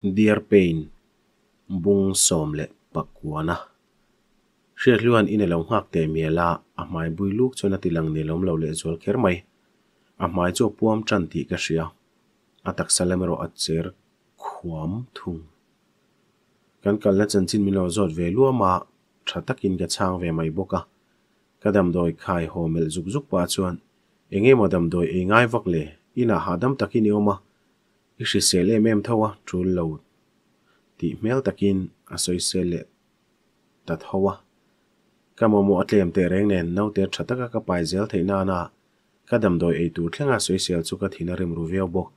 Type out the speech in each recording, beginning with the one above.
Dear Pain Bung somle pakwana Sherluan inelom hak te miela amai builuk chona tilang nilom lau le zol kher mai amai cho puam chanti ka ria atak salamero atcher khuam thung kan kalna chanchin milo zot ve lua luama thatakin ka chang ve mai boka kadam doi khai mel zuk zuk pa chuan enge madam doi engai vak le ina hadam takini oma อีกสิเสเลเมมเท่าวะจูโหลดติเมลตะกินอาศัยเสเลตัดเท่าวะก็มัวมัวเตรียมเตเรงเนนเอาเตชัตกะกะไปเซลเทนานาก็ดำโดยไอตูเทงอาศัยเสลจุกะทินาริมรูเวียวบก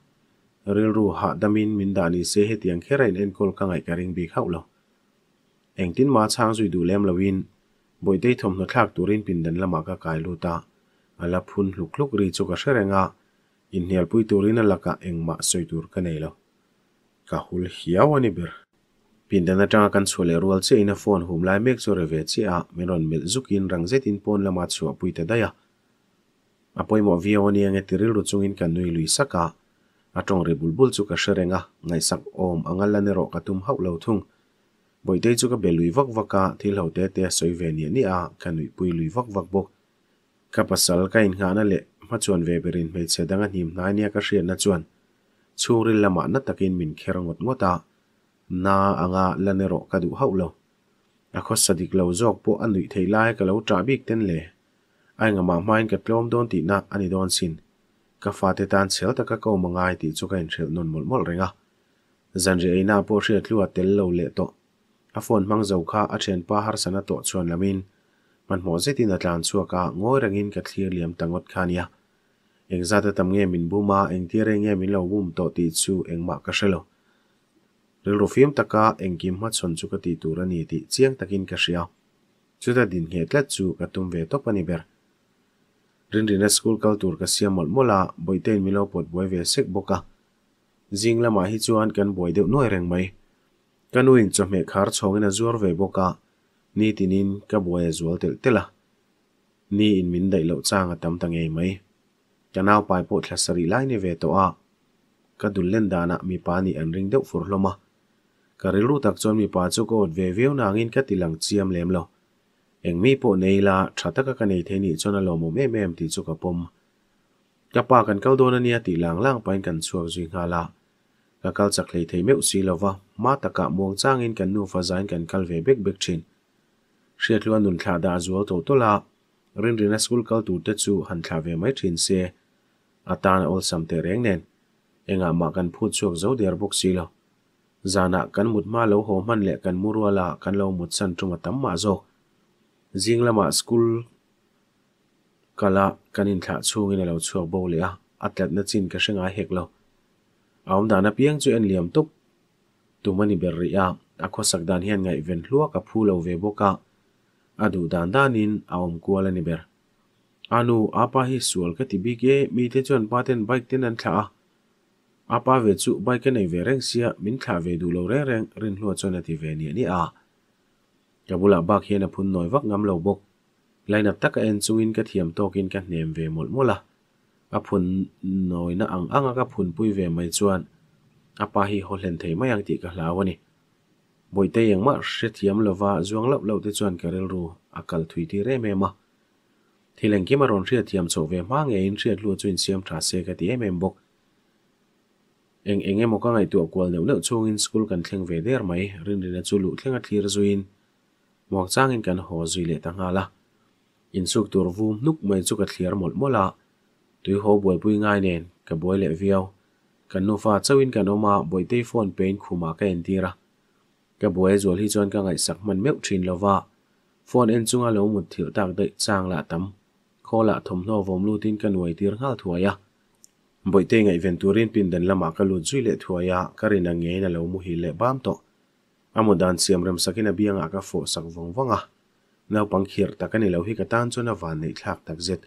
เรียลรูหาดามินมินดานีเซเฮตียงแค่ไรเอ็นกอลกังไอกะริงบีเข้าหรอเองตินมาช้างจุยดูเลมละวินบ่อยได้ทมนทักตูรินปินดันละมากะกายลูตาอลาพุนลุกลุกรีจุกะเชเรงา in inhnial pui turin alaka engmah soitur ka nei lo ka hul hiau ani ber pindana tanga kan sole rual che ina phone hum lai mek chore ve chi a meron mil zukin rang zetin pon lama chua pui ta daya apoi mo vi oni ange tiril ru chungin kan nui lui saka atong ribulbul bulbul chu ka sherenga ngai sak om angala ne ro ka hau lo thung boi te chu ka belui vak vaka thil ho te te soi ve ni ni a kan nui pui lui vak vak bok ka pasal ka in ngana le về đang ma chuan ve berin hmeichhe danga hnim hnai nia ka hrian na chuan chhungril lama na takin min kherangot ngota na anga lanero ka du ho lo a kho sadik lo jok po anui thầy lai ka lo tra bik tên lệ ai nga à ma main ka tlom don ti na ani don sin ka fa te tan chel ta ka ko mangai ti chu ka in thel non mol mol renga zan re ina po hria thlua tel lo le to a phone mang khá à trên zo kha a then pa har sana to chuan lamin man mo zetin atlan chuaka ngoi rangin ka thlir liam tangot khania anh nghe engzata tam nge min buma engtire nge min lo bum to rồi rồi engma ka hrelo rilrofim taka engkim ma chon chu ka ti ra ani ti chiang takin ka hria chuta din he tla chu ka tum về to anh ber rin rin school culture ka siam mol mola boiten milo pot boi ve sek boka jing lama hi chuan kan boi deuh noi reng mai kanuin chome khar chhongin azur ve boka ni tinin ka boi zual tel tela mình in min dai lo changa tam tangei mai tanaw pai po thlasari lai ni ve to a ka dullen dana mi pa ni an ring deuh fur hlawma ka rilu tak chon mi pa chu ko ve veu nangin ka tilang chiam lem lo eng mi po nei la thataka ka nei the ni chona lo mo me mem ti chu ka pom ka pa kan kal don ania ti lang lang pain kan chuak zui nga la ka kal chak lei thei meu si lova ma taka muang chang in kan nu fa zain kan kal ve bek bek thin hriat luan nun thla da zual to to la rin rin a school kal tu te chu han thla ve mai thin se atan ol sam te reng nen enga ma kan phut chuak zo der bok silo zana kan mut ma lo ho man le kan murwa la kan lo mut san tuma tam ma zo zinglama school kala kanin thla chungin lo chuak bo le a atlet na chin ka hrenga hek lo aum dana piang chu en liam tuk tumani ber ri a akho sak dan hian ngai ven hluak a phu lo ve boka adu dan danin aum kuala ni ber anu apa hi sual ka tibi ke mi te chuan paten bike ten an thla apa ve chu bike nei ve reng sia min thla ve du lo re reng rin hlua chona ti ve ni ani a kabula bak hian a phun noi wak ngam lo bok line up taka en chuin ka thiam tokin ka hnem ve mol mola a phun noi na ang anga ka phun pui ve mai chuan apa hi holen thei mai ang ti ka hlawani boite yang ma hre thiam lova zuang lop lo te chuan karel ru akal thui ti re me ma thì lần kia mà rộn chưa tiêm số về hoa nghề in chưa lùa chuyên xem trả xe cái tí em bốc eng eng em có ngày tụ qual nếu nợ chung in school cần thiêng về đây mấy rin rin chu lụ thiêng at clear zuin mọc trang in cần hồ duy lệ tăng ala in suk tur lúc mấy mai chu kat một mol mola tuy hồ buổi buổi ngày nền cả buổi lệ viêu cần nô pha châu in cần oma buổi tây phone pain khuma cái en tira cả buổi rồi hi chọn cả ngày sắc man mẹo trin lova phone en chung alo một thiểu tạc đợi trang là tắm ko la thom no vom lu tin kan wai tir ngal thuaya boite ngai venturin pin là den lama ka lu zui le thuaya karin ange na lo mu hi le bam to amudan siam rem sakina bianga ka fo sak vong wanga nau pang khir takani lo hi ka tan chuna van nei thlak tak zet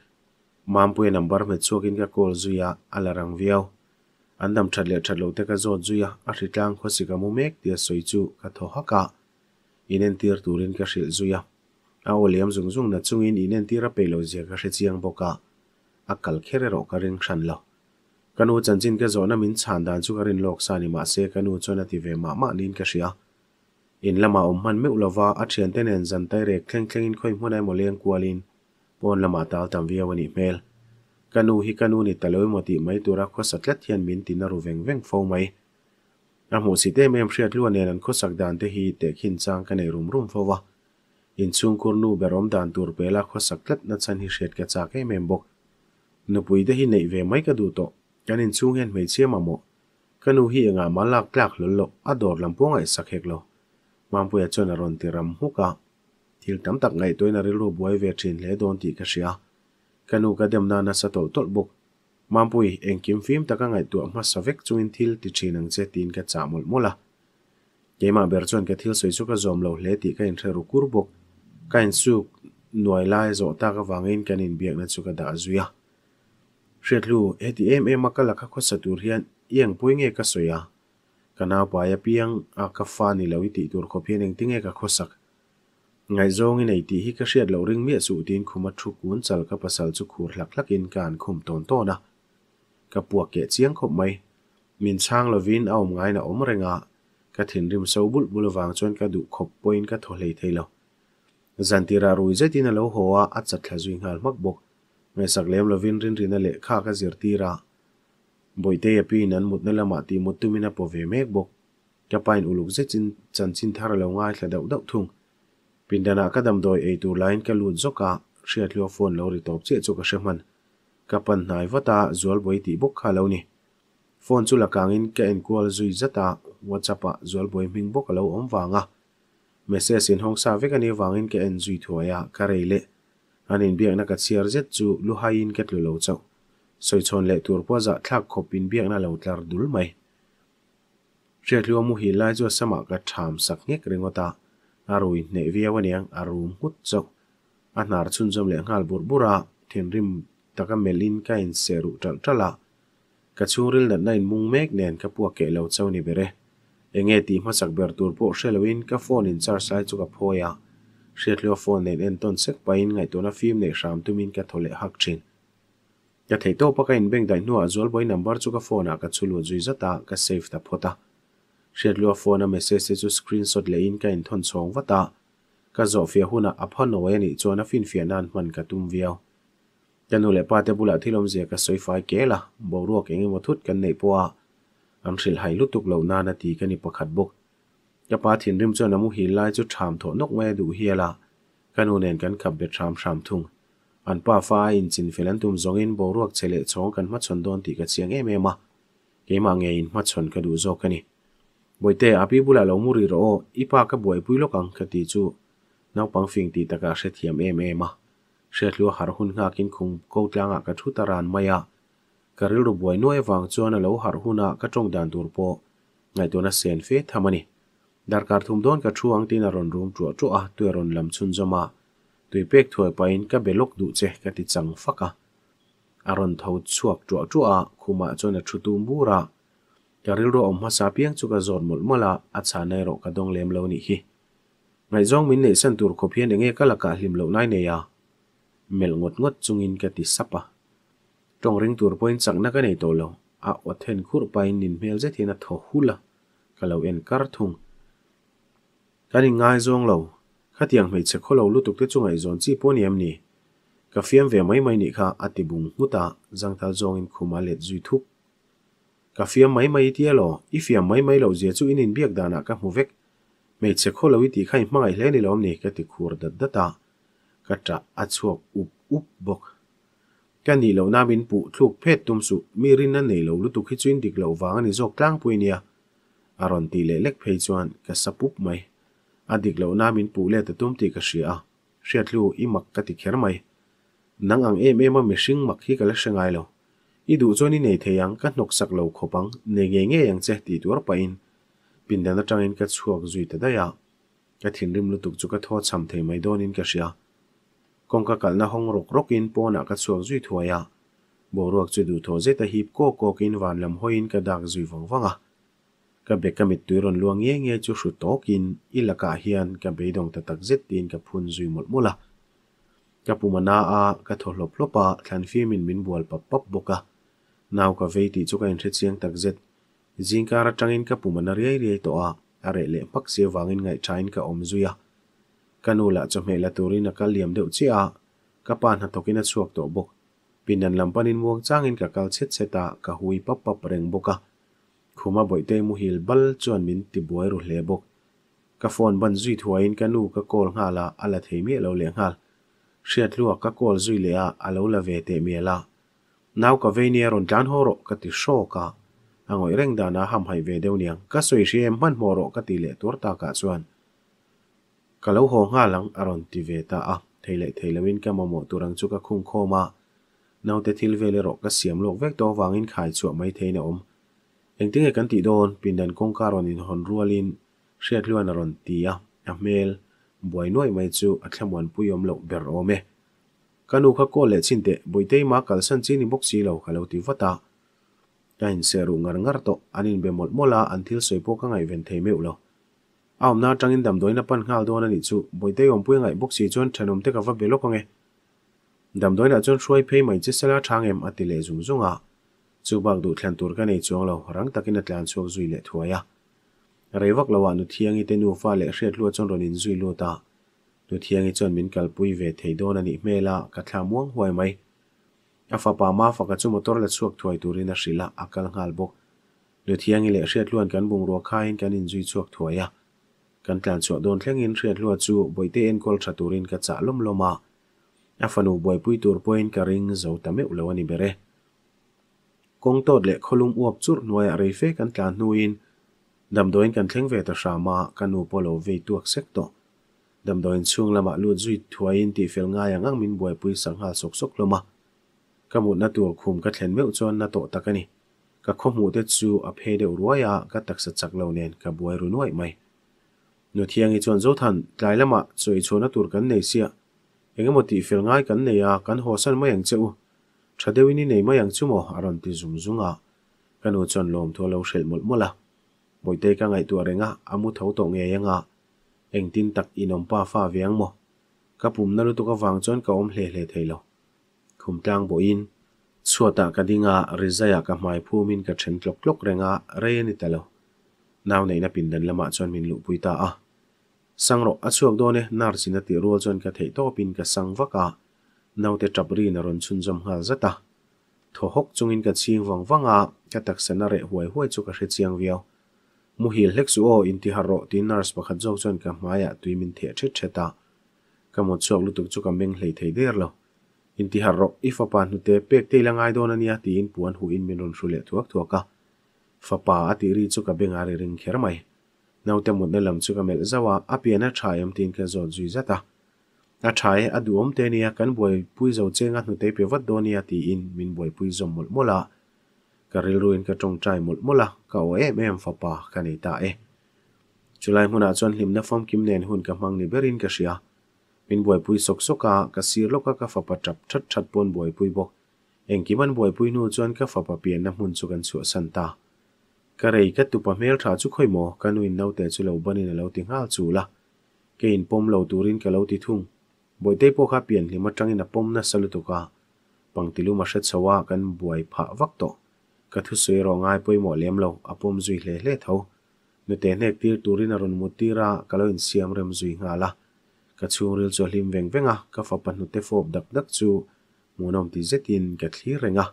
mampui number me chukin ka call zuya alarang viau andam thatle thatlo te ka zot zuya a ritlang khosika mu mek tia soichu ka tho haka inen tir turin ka shil zuya à. a o liam zung zung na chungin inen tira peilo zia ka hre chiang boka a kal khere ro ka ring hran lo kanu chanchin ka zona min chan dan chu karin lok sa ni ma se kanu chona ti ve ma ma nin ka ria in lama om man me ulova a thian ten en zan tai re khleng khleng in khoi hmunai mo leng kualin pon lama tal tam via wani mel kanu hi kanu ni taloi moti mai tura kho satlat hian min tina ru veng veng fo mai a mu si te mem hriat luan nen an kho sak dan te hi te khin chang ka nei rum rum fo wa in inchung kurnu berom dan tur pela kho saklat na chan hi hret ka cha ke membok nupui de hi nei ve mai ka du to kan inchung hen mei che mamo kanu hi anga malak tlak lo lo ador lampong ai sakhek lo mampui a chon aron ti ram huka thil tam tak ngai toina ri lo buai ve thin le don ti ka sia kanu ka dem na na sa to tol bok mampui engkim fim taka ngai tu ma savek chuin thil ti thinang che tin ka chamul mola keima berchon ka thil soichu ka zom lo hle ti ka in threru kurbok kain suk nuai lai zo ta ka wangin kanin biak na chu ka da zuya hretlu eti em em ka lakha kho satur hian iang pui nge ka soya kana pa ya piang a ka fa ni lo ti tur kho phian eng tinge ka kho sak ngai zong in ti hi ka hret lo ring mi su tin khuma thu kun chal ka pasal chu khur lak lak in kan khum ton to na ka puak ke chiang khop mai min chang lovin aum ngai na om renga ka thin rim so bul bul wang chon ka du khop point ka tholei thei lo ra zantira rui zetin alo hoa at satla zui ngal mak bok me saklem lovin rin rin ale kha ka zir tira boite yapi nan mut na lama ti mut tumina po ve mek bok kapain uluk zetin chan chin thar lo ngai thla dau dau thung pindana cả dam doi e tu line ka lut zoka hriat lio phone lo ri top che chu ka shemhan kapan nai vata zual boi ti bok kha lo ni phone chu lakangin ka en duy zui zata whatsapp a zual mình bốc bok lo vàng à message in hong sa vek ani wangin ke en zui thuaya ka reile anin biakna ka chiar zet chu luhain ket lo lo chau soi chon le tur po za thak khopin biakna lo tlar dul mai ria thlu mu hi lai jo sama ka tham sak ngek ringota arui ne via waniang arum hut chau anar chun jom le ngal bur bura thin rim taka melin ka in seru tal tala ka churil na nain mung mek nen ka puak ke lo chau ni bere เองตีมาสักเบอร์ตัวโปเชลวินก็ฟอนอินซาร์ไซสุกับพอยาเชีย์เลว้ยฟอนในเนนต้นเซ็กไปอินไงตัวนั้ฟิล์มในสามตัวมินก็ทะเลหักชินจะถ่ายตัวปากอินเบ่งได้หนัวจอลบอยนัมเบอร์สุกับฟอนอากาศสูงจุยจัตตาก็เซฟต์พอตาเชีย์เลว้ยฟอนเมสเซจจุสครีนสดเลี้ยนก็อินทอนสองวัตตาก็จอบเฟียหุ่นอ่ะพอนเอาไว้ในจวหน้าฟิล์มเฟียนันมันก็ตุ้มเวียวจะหนูเล่าปาเตะบุลาที่ลมเสียก็สวยไฟเกล่ะบ่าวรัวเก่งมาทุกันในปัวอันสิลไหลุตุกเหล่านานาทีกันนีิประคัดบกจะปาถิ่นริมจ้วนมุฮินไลจุดชามถอนกแวดูเฮียละกันโูเนนกันขับเบ็ดชามชามทุ่งอันป้าฟ้าอินจินเฟลันตุมจงอินบรวกเฉลี่ยสองกันมัดชนดอนตีกันเสียงเอเมมาเกมังเอินมัดชนกันดูโจกันนีิบวยเตะอภิบุลาลอมุริโรอีป้ากับบวยปุยโลกังคติจูนักปังฟิงตีตะการเสถียรเอเมมาเสถียรลัวหารหุนหากินคุงโกตลางกันชุดตะรานมายา karil ru buai noi wang chuan a lo har huna ka tong dan tur po ngay ngai tuna sen fe thamani darkar thum don ka thu ang tin a ron room chu chu a tu ron lam chun jama tui pek thoi pain ka belok du che ka ti chang faka aron tho chuak chu chu a khuma chona thu tu mura karil ro om ma sa piang chu ka zon mul mala a cha nei ro ka dong lem lo ni hi ngai zong min nei san tur kho phian enge kala ka hlim lo nai ne ya mel ngot ngot chungin ka ti sapa trong ring tur point chak na ka nei to lo a à, othen khur pai nin mel je thina tho hula kalau en kar thung kani ngai zong lo khatiang mei che kholo lutuk te chungai zon chi poniam ni ka fiam ve mai mai ni kha atibung muta zangthal zong in khuma let zui thuk ka fiam mai mai tia lo i fiam mai mai lo je chu in in biak dana ka mu vek mei che kholo wi ti khai mai hle ni lom ni ka ti khur dat ta ka à. tra achuak à, up up bok kan ni lo namin pu thluk phet tumsu mirin na nei lo lutu khi chuin dik lo wang ani jok tlang puinia aron ti le lek phei chuan ka sapup mai adik lo namin pu le ta tumti ka shia hria thlu i mak ka ti kher mai nang ang em ema mishing mak hi kala shangai lo i du choni nei theyang ka nok sak lo khopang ne nge nge yang che ti tur pain pindana tangin ka chuak zui ta da ya ka thinrim lutuk chu ka tho cham thei mai donin ka shia con kawngka kalna hawng rok rokin pawnah ka chuak zui thuai a ah. boruak chu du thaw zeta hip ko kawkin vanlam hoin ka dak zui vang vanga ah. ka be ka mit tui rawn luang nge nge chu hru cá hiền hian ka beidong ta tak zet tin ka phun zui mul mula à pumana a ka thawhlop hlopa ah, thlan fimin min bual pap pap boka naw ka veiti chu ka in chiang tak zet zingkara tangin ka pumana riai riai to a bắc le vàng in ngay ngai in ka om à kanu la cho me la turin ka liam deuh chi a ka pan ha tokina chuak to bok pinan panin muang changin ka kal chet cheta ka hui pap pap reng boka khuma boite mu hil bal chuan min ti buai ru hle bok ka phone ban zui thuain kanu ka kol nga la ala theimi lo le ngal hriat lua ka kol zui le a alo la ve te mi la nau ka venia ron tlan horo ka ti shoka angoi reng dana ham hai ve deuh niang ka soi hriam man moro ka ti le tur ta ka chuan kalau ho nga lang aron ti ve ta a ah, theile theilawin ka momo turang chu ka khum kho ma nau te thil vele ro ka siam lok vek to in khai chu mai theina om engtinge kan ti don pindan kong karon in hon rualin hriat luan aron ti ah, a a mel buai noi mai chu a thlamwan puyom lo ber ome kanu kha ko le chinte boitei ma kalsan chini boksi lo khalo ti vata kain seru ngar ngar to anin be mol mola anthil soipo ka ngai ven thei meu lo awm na tangin dam doina pan ngal don ani chu boite yom pui ngai buk si chon thanom te ka va belo konge dam doina chon shuai phei mai che sala thang em atile zum zunga chu bang du thlan tur ka nei chuang lo rang takin atlan chuak zui le thuaya rewak lawa nu thiangi te nu fa le hriat lu chon ronin zui lu ta nu thiangi chon min kal pui ve thei don ani mela ka thla muang huai mai afa pa ma fa ka chu motor la chuak thuai turin a hrila akal ngal bok nu thiangi le hriat luan kan bung ro khain kan in zui chuak thuaya กันกลางสัดวโดนเครื่องยนต์เรียดรัวจู่บอยเตียนคอลชาตูรินกัจจะล้มลงมาอฟนูบอยพุยตัวปอยนการิงเจ้าต่ไม่อเลวันิเบเรกงตอดเล็กคลุมอวบจุดนวยอาริเฟกันกลางนูอินดำโดนกันแข่งเวทสามากันอุปโลวีตัวเซ็โตดำโดนช่วงละมาลุจุยทวายินตีเฟลง่ายังงั้งมินบอยพุยสังหาสกสกลงมากำหนดนัตัวคุมกัดเห็นเมื่อุจวนนัดโตตะกันนี่กับข้อมูลเด็ดจู่อภัยเดือดรัวยากัดตักสัจจ์เหล่านี้กับบอยรุ่นไหวไหม nuthiang hi chuan zo than tlai lama chawi chhuna tur kan nei sia engemaw tih fel ngai kan nei a kan hosan mai ang cheu tha deuini nei mai ang chumaw aron ti zum zunga kanu chon lom tho lo shel mol mola boite ka ngai tu renga amu tho to nge yanga eng tin tak inom pa fa viang mo ka pum na lu to ka wang chon ka om hle hle theilo khum tang bo in chuata ka à, dinga rizaya à, ka mai phumin ka then tlok tlok renga à, re ni talo nau nei na pin dan lama chon min lu ta à, sang ro achuak đôi này nar china ti ruột cho cái thei to pin cái sang à, waka nau te tapri na run chun jam ha zata tho hok chungin ka chiang wang wanga ka tak sana re huai huai chu ka hre chiang viau mu hil hlek su o in ti har ro ti nurse cái máy chon ka hmaya tuimin chết the theta ka mo chuak lutuk cho cái mình lấy thấy der lo in ti har ro ifa pan nu te pek te langai don ania à, ti in puan hu in run sôi hrule thuak thuaka à fapa ati ri chu ka benga ri ring kher mai naute mut na lam chu ka mel zawa a piana thaiam tin ke zo zui zata a thai a duom te nia kan boi pui zo chenga hnu te pe wat donia ti in min boi pui zom mul mola ka ril ruin ka tong trai mul mola ka o em em fapa ka nei Chú Lai e. chulai hmuna ah chon hlim na phong kim nen hun ka mang ni berin ka sia min boi pui sok soka ka sir loka ka fapa tap that that pon bọc. pui bok engkiman boi pui nu chuan ka fapa pian na hmun chu kan chu san ta ka rei ka tupa mel tha chu khoi mo kanu in lo te chu lo banin lo ting hal chu la ke in pom lo turin ka lo ti thung boi te po kha pian hlim atang in a pom na salu to ka pang tilu ma shat chawa kan buai pha vak to ka thu sui ro ngai poi mo lem lo a pom zui hle hle tho nu te nek tir turin a ron mutira ka lo in siam rem zui nga la ka chu ril chu hlim veng venga ka fa pan nu te fop dak dak chu munom ti zetin ka thli renga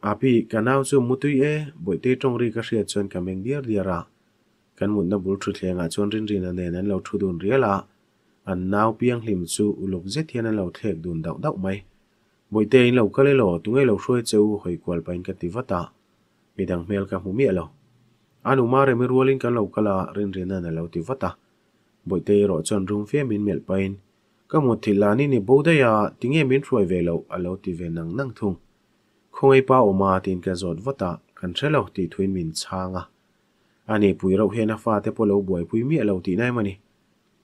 api à, kanau chu mutui e boite tong ri ka hria chon kameng dir dira kan mun na bul thu thlenga chon rin rin ane nan lo thu dun riala an nau piang hlim chu ulok je thian an lo thek dun dau dau mai boite in lo ka le lo tungai lo shroi cheu hoi kwal pain ka tivata midang mel ka mu mi lo anu mare mi rualin kan lo kala rin rin an lo tivata boite ro chon rum fe min mel pain ka mo thilani ni bodaya tinge min throi ve lo alo ti ve nang nang thùng không ai bảo mà tin cả giọt vót ta cần sẽ lâu thì thuyền mình sang à anh ấy bùi rau hiền pha thế lâu bùi bùi mi lâu thì này mà nè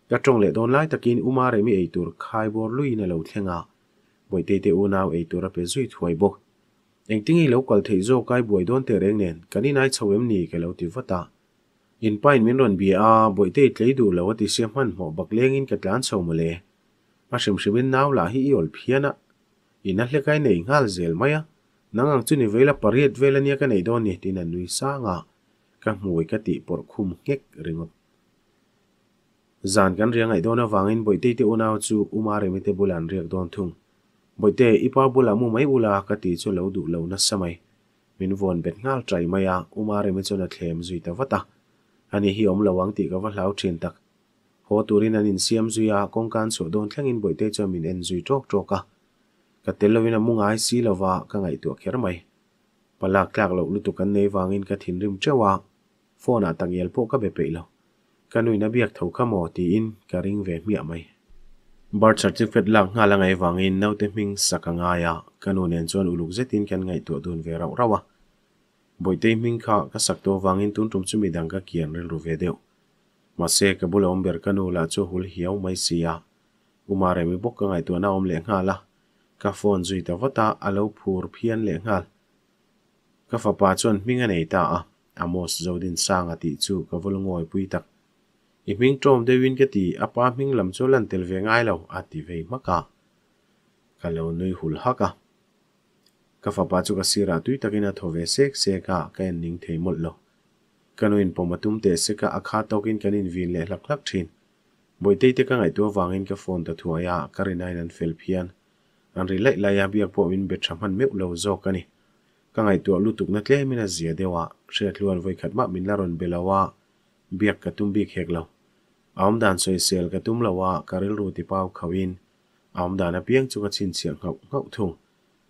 các trong lệ đón lại takin umar mi ấy tour khai bor lui na lâu thiên à bùi tê tê u nào ấy tour pe duy thuê bốc anh tính ấy lâu còn thấy do cái bùi đón tề rèn nên cái này sau em nì cái lâu thì vót ta in pain min ron bia a boi te tlei du lo ti siam han mo bak leng in katlan so mole a shim shibin naw la hi iol phiana in a hlekai nei ngal zel maya nang ang chu ni vela pariat vela nia ka nei don ni tin an nui sanga ka hmui ka ti por khum ngek ringom zan kan riang ai don awangin boite te unaw chu uma re mi te bulan riak don thung boite ipa bula mu mai ula ka ti chu lo du lo na samai min von bet ngal trai maya uma re mi chu na thlem zui ta wata ani hi om lawang ti ka wa hlau thin tak ho turin an in siam zuya kongkan so don thlangin boite chu min en zui tok tok ka ka telovin amungai si lova ka ngai tu kher mai palak tlak lo lutu kan nei wangin ka thin rim chewa phone atangial po ka be peilo kanui na biak tho kha mo ti in ka ring ve mi amai birth certificate lak nga la ngai wangin naute ming sakanga ya kanun en chon uluk zetin kan ngai tu dun ve raw rawa boite ming kha ka sakto wangin tun tum chumi dang ka kian rel ru ve deu ma se ka bula om ber kanu la chu hul hiau mai sia umare mi bok ka ngai tu na om le nga la ka phone zui ta wata alo phur phian le ngal ka fa pa chon minga nei ta a amos zodin sang ati chu ka vol ngoi pui tak i ming tom de win ka ti apa ming lam chu lan tel ve ngai lo ati ve maka ka lo nui hul haka ka fa pa chu ka sira tui takina thove sek se ka ka en ning thei mol lo kanuin pomatum te se ka akha tokin kanin vin le lak lak thin boite te ka ngai tu wangin ka phone ta thuaya karinain an fel phian an ri lai lai biak po in be tham han meu lo zo ka ni ka ngai tu lu tuk na tle min a zia dewa she thluan voi khat ma min la ron belawa biak ka tum bi khek lo am dan soi sel ka tum lawa karil ru ti pau khawin am dan a piang chu ka chin chiang ngau ngau thung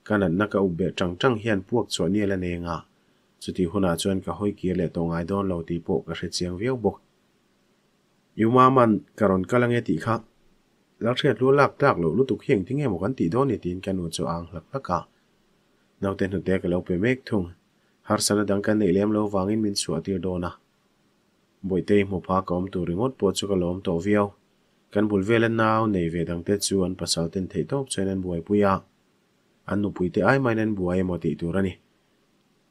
kanan na ka ube chang chang hian puak chu ni la ne nga chuti huna chuan ka hoi ki le to ngai don lo ti po ka hre chiang viau bok yuma man karon kalange ti kha lak thiat lu lak tak lo lu tuk hiang ting emo kan ti do ni tin kan u chu ang lak laka nau ten hnutte ka lo pe mek thung har sana dang kan nei lem lo wangin min chu atir dona boi te mo pha kom tu ringot po chu ka lom to viau kan bul velen nau nei ve dang te chu an pasal ten thei top chen an buai puya an nu pui te ai mai nen buai mo ti turani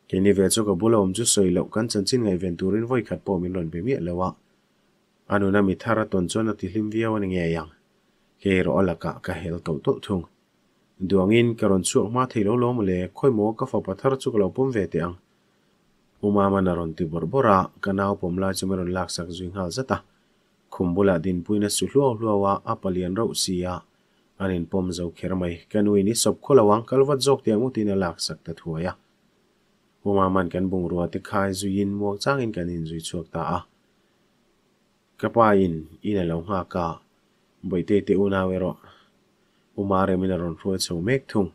keni ve chu ka bulom chu soi lo kan chan chin ngai ven turin voi khat po min lon be mi lawa anuna à. mi thara ton chona ti hlim viau ani à, nge yang à. ke ro ala ka ka hel to to thung duangin karon chu ma thelo lom le khoimo ka fa pathar chu lo pum ve te ang uma mana ron ti borbora kanau pomla chumeron lak sak zui ngal zata khumbula din puina su hlo hlowa apalian ro sia anin pom zo khermai kanui ni sop kholawang kalwat jok te mutina lak sak ta thuaya uma man kan bung ruwa te khai zuin mo changin kanin zui chuak ta a kapain ina lo nga ka bởi tê tê u nào vậy rồi u mà rồi mình là phơi sầu mét thùng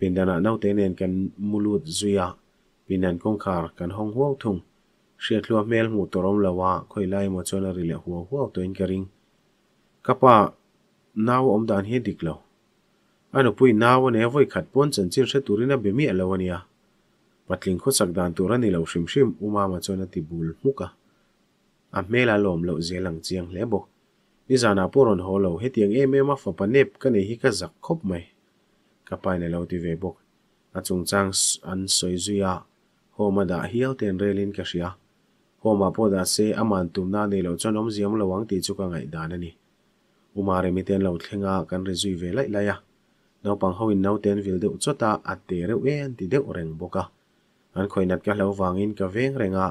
bên đàn nào tên nên cần mulut lụt duy à bên đàn công khar cần hong huốc thùng sẽ lúa mèl mù tổ rong lawa khơi lại một chỗ là rì hoa hoa huốc tuyên cái kapa nào ông đàn hết địch lâu anh ở pui nào anh ấy với khát bốn chân chân sẽ tụi nó bị mía lâu anh à linh khốt sạc đàn tụi nó đi lâu xìm xìm u mà một chỗ là tibul muka anh mèl là lòm lâu dễ lằng chiang lẽ bộc ni zana poron ho lo he tiang em em a fa panep ka nei hi ka zak khop mai ka pai na lo ti ve bok a chung chang an soi zuya homa da hial ten relin ka ria homa po da se aman tum na nei lo chon om ziam lo wang ti chu ka ngai dan ani umare mi ten lo thlenga kan à, re zui ve lai lai ya à. no pang hoin no ten vil deu ta at à te reu an ti deu reng boka an khoinat ka lo wangin ka veng renga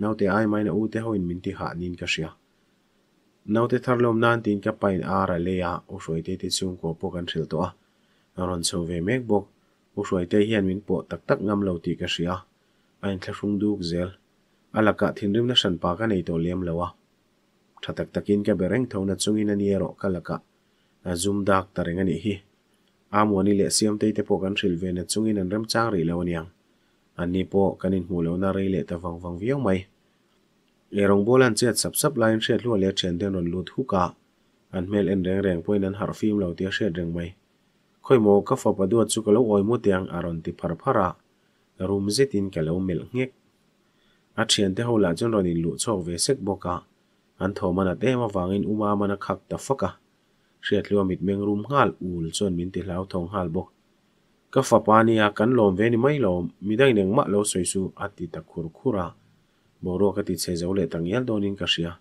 no te ai mai na u te hoin min ti ha nin ka ria nau te thar lom nan tin ka pain ara leya u soi te ti chung ko po kan thil to a ron so ve mek bok u soi te hian min po tak tak ngam lo ti ka ria ain thla hung duk zel alaka thin rim na san pa ka nei to lem lawa tha tak takin ka bereng thona chungin ani ero kalaka a zum dak tareng ani hi amwani le siam te te po kan thil ve na chungin an rem chang ri lo niang ani po kanin hu lo na rei le ta wang wang viau mai เอรองโบลันเจ็ดสับสับไลน์เช็ดลวดเลียเชนเดนนลุดฮุกะอันเมลเอ็นแรงแรงพวยนั้นหารฟิล์มเหล่าเตียเช็ดแรงไหมค่อยโมก็ฟอปดวดสุกแลออยมุดยังอารอนติพารพาระรูมซิตินกะเลวเมลเงกอาเชียนเตหัวลาจนรอนินลุดโชกเวสิกบกะอันทอมันอดเตมาวางอินอุมามันคักตะฟกะเช็ดลวดมิดเมงรูมฮัลอูลจนมินติลาวทองฮัลบกก็ฟปานียกันลมเวนิไม่ลมมิได้หนึ่งมะเลวสวยสูอัติตะคุรคุระ boro ka ti che zo le tang yal donin ka ria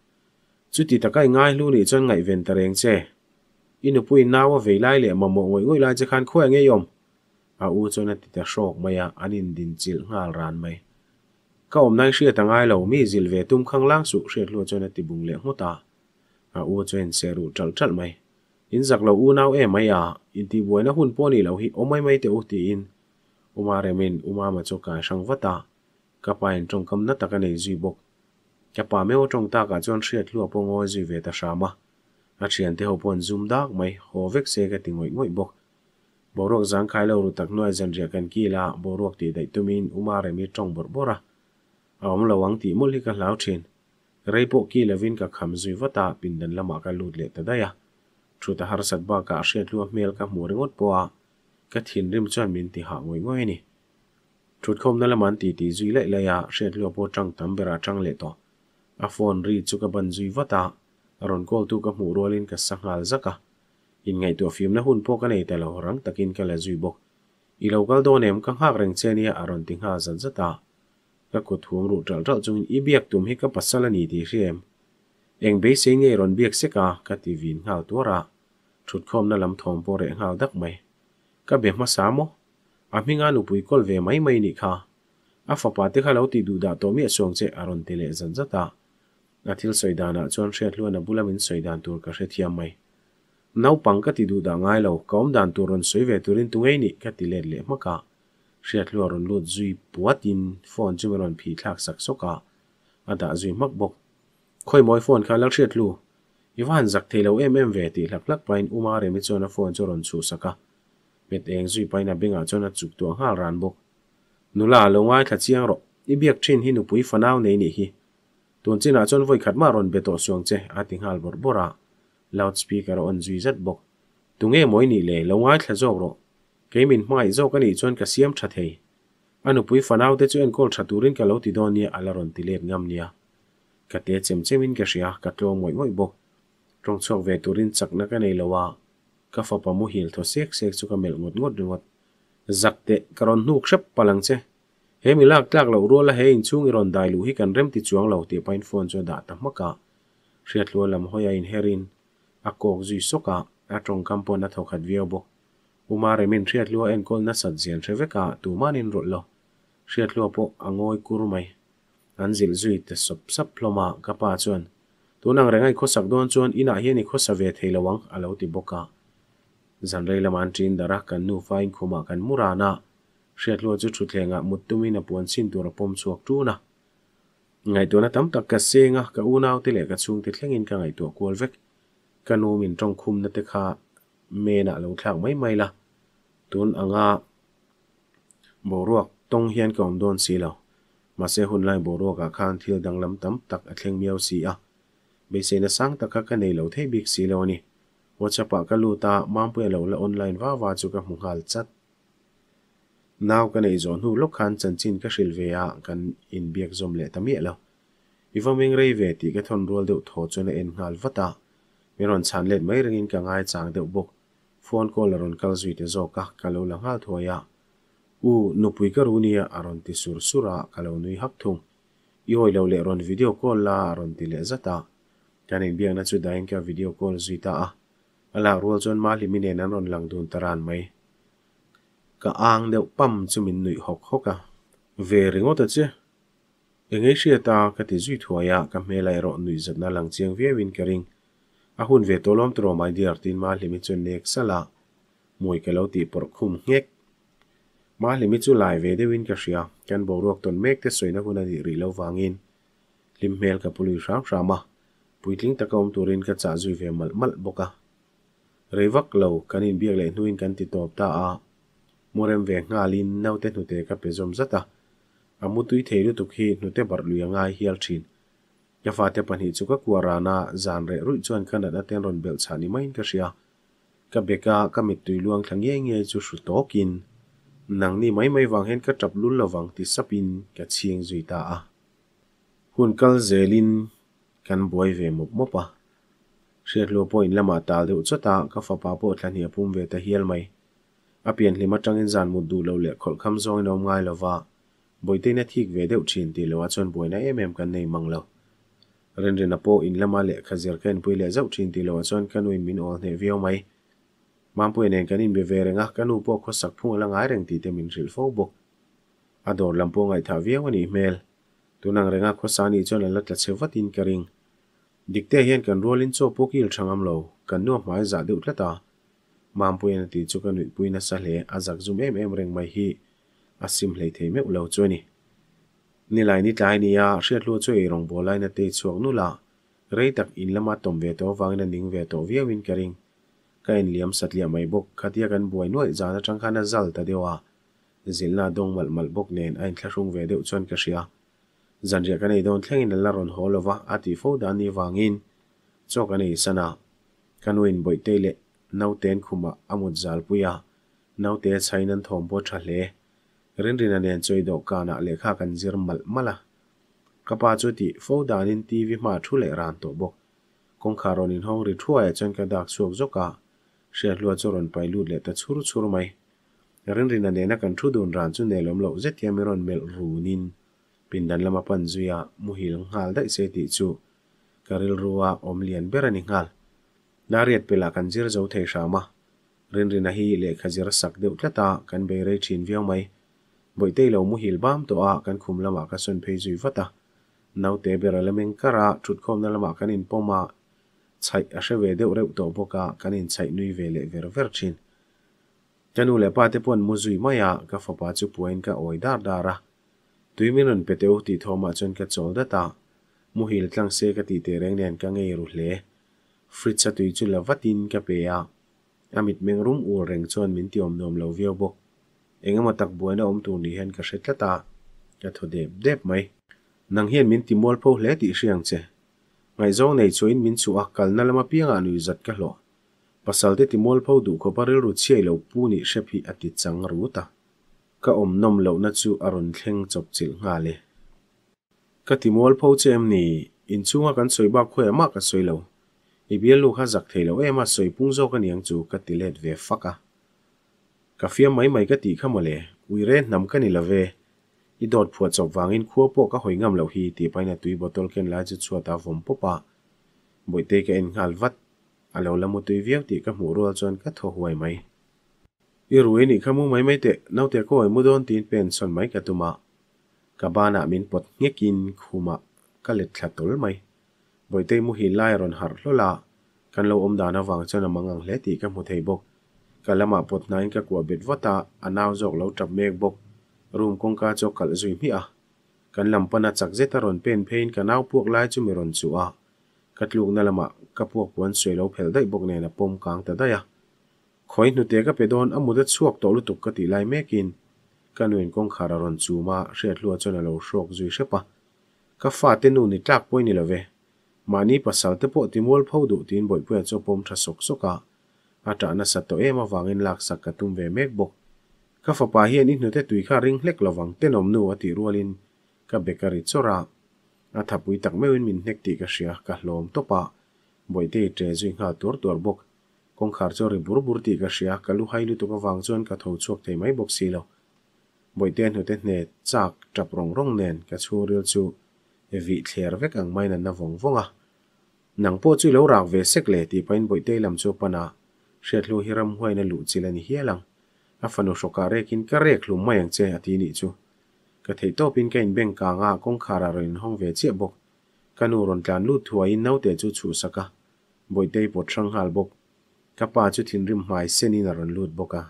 chu ti takai ngai lu ni chon ngai ven tareng che inu pui nawa veilai le ma mo ngoi ngoi lai che khăn khoi nge yom a u cho chona à, anh ta shok maya anin rán chil ngal ran nay ka om nai shia tangai lo mi zil ve tum khang lang su shia lu chona ti bung le ta, a u cho chen xe rù chal chal mai in zak lo u nau e maya à, in ti buena hun poni lo hi omai mai te u ti in uma remin uma ma choka sang vata à kapain trong kam na taka nei zui bok kapa meo trong ta ka chon thriat lu apo ngoi zui ve ta shama a thian te ho pon zum dak mai ho vek se ka ti ngoi ngoi bok borok zang khai lo ru tak noi zan ria kan ki la borok ti dai tumin umare mi trong bor bora awm lo wang ti mul hi ka lau thin rei po ki lavin ka kham zui wata pin dan lama ka lut le ta daya chu ta à. har sat ba ka hriat lu mel ka muringot poa ka à. thin rim chuan min ti ha ngoi ngoi ni ชุดคมนั่นละมันตีตีจุยเละเลยอะเสียดเลียวพอจังตั้มเบราจังเลตัวอาฟอนรีจุกบันจุยวตาอรอนกอลตุกับหมูรัวลินกับสังหารซักะอินไงตัวฟิล์มนะหุ่นพวกกันไอแต่เรารังตะกินกันละจุยบกอีเราก็โดนเอ็มกังหักเร่งเซนียอรอนติงหาสันซะตาก็กดห่วงรูจัลจัลจงอีเบียกตุมให้กับปัสสลานีตีเรียมเองเบสเองไงรอนเบียกเสกะกัตีวินหาวตัวระชุดคมนั่นลำทองโปเรงหาวดักไหมก็เบียกมาสามโมอาพิงอาลูปุยก็เลยไม่ไม่นิค่ะอาฟ้าพัดเขาเล้วติดดูดาตัวมีส่งเจอรอนเทเลจันจัตตาณทิลสวยดานะจวนเชิดลวนบุลามินสวยดานตัวก็เชิดยามไม่น้าปังก็ติดดูดาง่ายเลยก้มดานตัวรอนสวยเวทุรินตุงเอนิค็ติเลดเล่มากะเสียทลวนรอนลวดจุยปวดอินฟอนจิมรอนผีทักสักสก้าอาดาจุยมักบก ค่อยมอยฟอนเขาเล้วเียทลูยี่ห้นจักเทเลวเอ็มเอ็มเวทีหลักหลักไปอุมาเรมิจวนฟอนจรอนชูสก้า suy bên eng zui paina chụp chona chuk tu hal ran là nula longai khát chiang ro i biak thin hi nu pui fanau nei ni hi ton china chon voi khatma ron beto suang che ating hal bor ra loudspeaker anh suy on zui zat bok tunge moi ni le khát tha rồi cái mình mai jok ani chon ka siam tha thei anu pui fanau te chu en kol tha turin ka lo ti don ni ala ron ti lek nha cái tiếc te chém mình cái ria cái tlo moi moi bok trong số chok ve turin chakna ka nei lowa ka fopa mu hil tho sek sek chu ka mel ngot ngot ringot zakte karon nuk shep palang che he mi lak tlak lo rola he in chung iron dai lu hi kan rem ti chuang lo te pain phone chu da ta maka hriat lo lam hoya in herin akok zui soka Trong kampon na thokhat vio bo uma remin hriat lo en kol na sat zian reveka tu man in ro lo hriat lo po angoi mai. an zil zui te sop sap ploma kapa chuan tunang rengai khosak don chuan ina hian i khosave theilawang alo ti boka zan rei laman tin dara kan nu fain khuma kan murana hriat lo chu thutlenga muttumina puan sin tur pom chuak tu na ngai tu na xe tak cả senga ka unau lệ cả xuống thì ti thlengin ka ngai tu kual cả kanu mình trong khum na te kha me mấy lo thlak mai mai la bỏ anga boruak tong hian kom don si lo ma se hun lai boruak cả khan thil dang lam tam tak a thleng miau si a be se na sang taka ka nei lo thei bik si lo ni WhatsApp ka luta mampui lo la online wa wa chu ka mungal chat naw ka nei zon hu lok khan chan chin ka hril ve a à, kan in biak zom le tami lo iwaming rei ve ti ka thon rol deuh tho chuna en ngal vata miron à. chan let mai ringin ka ngai chang deuh bok phone call aron kal zui te zo ka ka lo la ngal ya à. u nupui ka runia aron ti sur sura ka lo nui hap thung i hoi lo le ron video call la aron ti le zata kan in biak na chu dain ka video call zui ta a อลารัวจนมาลิมิเนนันนหลังดูนตรานไหมก็อ้างเดี่ยวปั๊มจุมินหนุ่ยหกหกอะเวริงอตัดเจเองไอเชียตากติจุยถัวยาบเมลัยรอหนุ่ยจัดนาหลังเจียงเวียวินกริงอาหุนเวตโลมตรอมาเดียร์ตินมาลิมิจนเนกสละมวยกะเลาตีปรคุมเง็กมาลิมิจุลายเวเดวินกเชียกันบอรวกตนเมกเตสวยนะคุณอดีรีเลววางินลิมเมลกับปุลิชามชามะปุยลิงตะกอมตัูรินกับจาจุยเวมัลมัลบกะ reivak lo kanin biak le nuin kan ti top ta a morem ve nga lin naute nute ka pezom zata amu tui theilu tuk hi nute bar luya ngai hial thin ya fa te pan hi chuka kuarana zan re rui chuan kan da ten ron bel chani main ka ria ka beka ka mit tui luang thlang ye nge chu su tokin nang ni mai mai wang hen ka tap lul lawang ti sapin ka chiang zui ta a hun kal zelin kan boy ve mop mopa lùa serhlu point lama ah tal deuh chawta ah, ka fapa pawh thlania pum ve ta hial mai a pian hlima tangin zan mut du lo le khol kham ngay lâu ngai lova boite nét thik về deuh thin ti lo a chon boina em em cần nei mang lo ren ren apo in lama ah le khazir ken pui le zau thin ti lo a chon kanui min ol ne vio mai mam pui về về be ác renga u po kho sắc phung la ngai reng ti te min ril fo bok ador lampo ngai tha vio ani mail tunang renga khosani chon lật lat vật chewatin kering hiện dikte hian kan rolin chaw pawkil thangam lo kan nu hmai za deuh tla ta mampuiin ti chu kan uit puina sa hle a zak zum em em reng mai hi a sim hlei thei me ulo chuani ni lai ni tlai ni a hriat lu chu e rong bolai na te chuak nu la rei tak in lama tom ve to wangna ning ve to viawin karing kain liam satlia mai bok khatia kan buai noi zana tangkhana zal ta dewa zilna dong mal mal bok nen ain thlashung ve deuh chon ka hria zanjia kane don thleng in la ron holowa ati fo da ni wangin cho kane sana kanwin boi tele nau ten khuma puya nau te chainan thom rin rin an en choi do kana lekha kan zir mal mala kapa chu ti fo da nin tv le ran to bo kong kharon in ho ri thuwa ya chen ka dak chok jo ka she lua choron pai lu le ta churu churu mai rin rin an en kan thu dun ran ne lom lo je ti ameron mel runin pindan lama pan zuya muhil ngal dai se ti chu karil ruwa om lian berani ngal nariat pela kan jir zo thei shama rin rin hi le khajir sak deuh tlata kan be re thin viau mai boi te lo muhil bam to a kan khum lama ka sun phei zui vata nau te bera lameng kara thut khom na lama kan in poma chai a she ve deuh reu to boka kan in chai nui ve le ver ver thin tanu le pa te pon muzui maya ka fopa chu puain ka oidar dara tuiminan peteo ti thoma chon ka chol da ta muhil tlang se ti te reng ka ngei ru hle fritsa tui chu lavatin ka pe amit meng rum u reng chon min ti om nom enga ma tak buena om tu ka set la ta ka tho deb nang hian min ti mol ti riang che ngai zo nei choin min chu akal na lama pianga nu ka lo pasal ti mol du ko pare ru chei lo shephi ati chang ru ta ka om nom lo na chu a rawn thleng chop chil nga le ka timol pho em ni in chunga kan soi ba khwe ma ka soi lo i bia lu kha zak thei lo em ma soi pung zo kan niang chu ka tilet ve faka ka fia mai mai ka ti kha ma le ui re nam ka ni la ve i dot phua chop in khuo po ka hoi ngam lo hi ti paina tui botol ken la chu chua ta vom popa boite ka en ngal vat alo lamu tui viau ti ka mu rol chon ka tho huai mai อีรู้นี่ขมุไม่ไม่เตะนาวเตะก็ไอ้มุดอนตีนเป็นส่วนไม่กะตุมากับบ้านะมินปดเงียกินคุมะกะเล็ดขัดตัวไม่บ่อยเตมุหิไลรอนหัดลลากันเราอมดานวังเจ้าหน้ามังงเลติกับมุเทบกกะละมาปดนายกะกัวเบ็ดวตาอนาวจอกเราจับเมกบกรวมกงกาจอกกะจุยมีอ่ะกันลำปนัดจักเจตารอนเป็นเพนกันเอาพวกไลจุมิรอนจัวกัดลูกนั่นละมากบพวกวันสวยเราเพลได้บกเนี่ยนะปมกลางแต่ได้อะ khoi nu te ka pe don amuda chuak to lu tuk ka ti lai mekin kanuin kong khara ron chu ma hret lua chona lo shrok zui shepa ka fa te nu ni tlak poi ni love mani pasal te po timol phau du tin boi pua cho pom tha sok soka ata na sa to ema wangin lak sak ka tum ve mek bok ka fa pa hian in te tui kha ring hlek lowang te nom nu ati rualin ka bekari chora a thapui tak mewin min hnek ti ka hria ka hlom topa boi te tre zui nga tur tur bok kawngkhar cho ri bur bur tih ka hria ka lu hai lu tu vang wang chuan ka tho chuak thei mai box si lo boite hnu te hne chak tap rong rong nen ka chu ril chu evi thler vek ang mai na vong vonga nàng po chu lo rak ve sek le ti pain boite lam chu pana hretlu hiram huai na lu chilani hialang a fanu shoka rekin ka rek lu mai ang che ati ni chu ka thei to pin ka in beng ka nga kong khara rin hong ve che bok kanu ron tlan lu thuai nau te chu chu saka à. boite bột trăng hal bok kapa chu thin rim mai seni na ron lut boka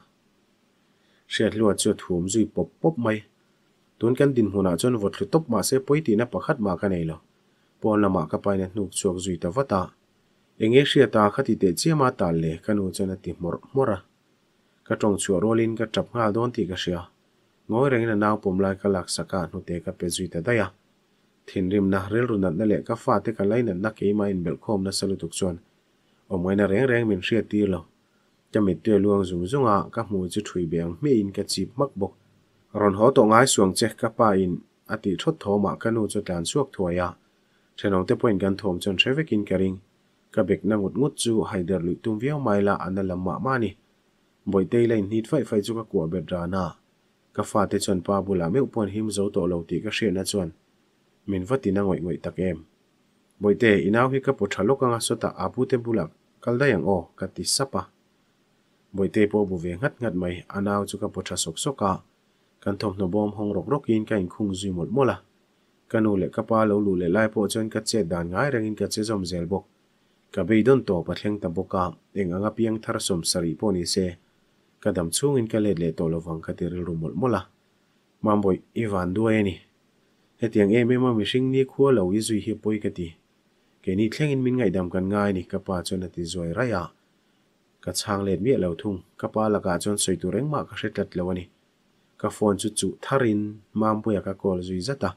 shet lua chu thum zui pop pop mai tun kan din huna chon vot lu top ma se poiti na pakhat ma ka nei lo pon lama ka pai na nu chok zui ta vata enge shia ta khati te che ma ta le kanu chana ti mor mora ka tong chu rolin ka chap nga don ti ka shia ngoi reng na nau pom ka lak saka nu te ka pe zui daya thin na rel run na le ka fa ka lai na na ke in bel na salutuk chon ở mấy nà rèn rèn mình sẽ tiêu lo cho mình tiêu luôn dùng dùng à các mùi chú thủy bèng mi in cái chip mắc bộc. Rồi họ tổ ngái xuống chết các ba in à tỷ thoát thô mà cái nô cho tàn suốt thua ya thế nông tiếp bên gần thồm chân sẽ với kinh cái ring các bịch năng ngụt ngút chú hay đợt lụi tung véo mai là anh làm mạ ma nì bởi tây lên hít phải phải cho các của biệt ra na các pha tê chuẩn ba bù là mấy upon him dấu tổ lầu tỷ các chuyện na chuẩn mình vất tí năng ngồi ngồi tắc em bởi in áo hi các bộ trả lúc ngang sota apu tê bù lạc kalda yang o oh, ka ti sapa boite po bu ve ngat ngat mai anaw chu ka potra sok soka kan thom no bom hong rok rok in ka in khung zui mol mola kanu le kapa lo lu le lai po chon ka che dan ngai rangin ka che zom zel bok ka be don to pathleng ta boka eng anga piang thar som sari po ni se ka dam chung in ka le le to lo wang ka tir ru mol mola mamboi ivan duaini hetiang em em ma mishing ni khualo i zui hi poi ka ti แคนี่เที่ยงมินไงดำกันง่ายนี่กระป๋าจนติดใจระยะกับช่างเล็ดเมียเหล่าทุ่งกระป๋าละกาจนสวยตัวเร่งมากกระเช็เล็ดเลวนี่กับฟอนจุจุทารินมามปุยกับกอลจุยจัตตา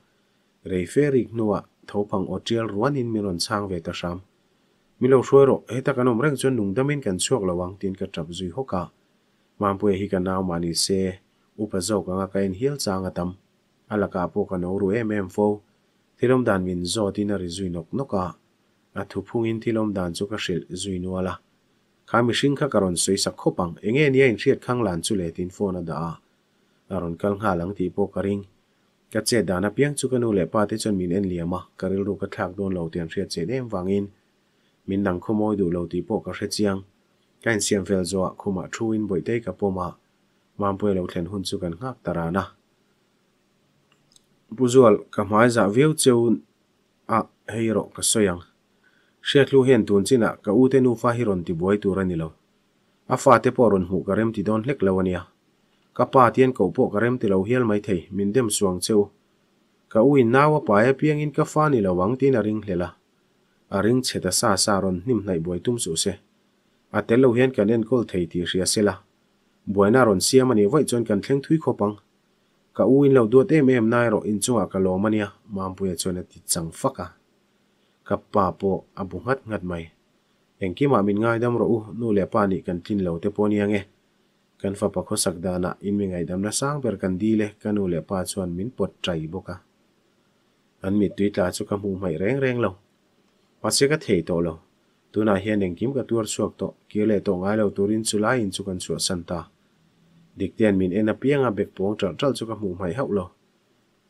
เรยเฟริกนัวทูพังออเจลรวนินมีิลอนช่างเวทาชามมิลเอาช่วยรอให้ตะกันอมเร่งจนหนุ่งดำมนินกันช่วงระวังตีนกระจับจุยฮกกะมามปุยฮิกันนาวมานิเซอุปโจกังกันเฮียลจางกันตำอลกาปุกันโอรุเอเมมโฟที่ร่มดันวินจอดินาริจุยนกนกกะ a thu phungin thilom dan chu ka hril zuinuala kha mihring kha karon soisa khopang enge nia in hriat khang lan chu le tin phone a daa aron kal nga lang ti po karing ka che dana piang chu kanu le pa te chon min en liama karil ru ka thak don lo tian hriat che dem wangin min dang khomoi du lo ti po ka hre chiang kan siam fel zo khuma thu in boi te ka poma mam poi lo thlen hun chu kan ngak tarana buzual ka mai za viu cheun a heiro ka soyang Siatlu hen tun china ka ute nu fa hiron ti buai tu ranilo. A fa te poron hu karem ti don lek lawania. Ka pa tien ko po karem ti lo hiel mai thei min dem suang cheu. Ka uin nawa pa ya piang in ka fa ni lawang tin a ring hlela. A ring cheta sa sa ron nim nai buai tum su se. A tel lo hian kan en kol thei ti ria sela. Buai na ron siam ani vai chon kan thleng băng, cả Ka uin lo duat em em nai ro in chunga ka lo mania mampuya chon a ti chang faka kappa po abu ngat ngat mai eng ki ma min ngai dam ro u nô lệ pa ni cần tin lâu te poni ange cần pha pa kho sak dana in mi ngai dam na sang ber kan di le kan u le pa chuan min pot trai boka an mi tui cho cam ka mu mai rèn reng lo pa se ka thei to lo tuna hian anh kim ka tur chuak to ki le to ngai lo turin chu lai in chu kan chu san ta dik tian min ena pianga bek pong tral tral chu ka mu mai hau lo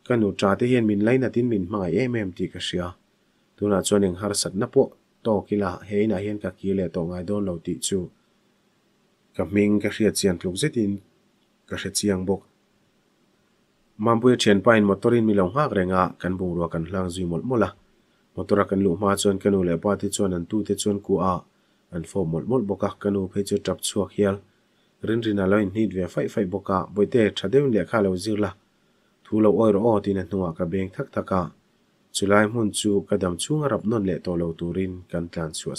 kanu tra te hian lấy laina tin min hmangai em em ti ka hria tuna chuanin har sat na pawh tawkila heina hian ka ki le tawngai dawn lo tih chu ka hming ka hria chian tluk zetin ka hre chiang bawk mampui thian pa in motorin mi lo nghak renga kan bung ruwa kan hlang zui mol mola motora kan luh ma chuan kanu le pa te chuan an tu te chuan ku a an fo mol mol boka kanu phe chu tap chuak hial rin rin a loin hit ve fai fai boka boite thadeun le kha lo zirla thu lo oiro o tin a hnunga ka beng thak thaka chulai hmun chu kadam le to turin kan tlan chu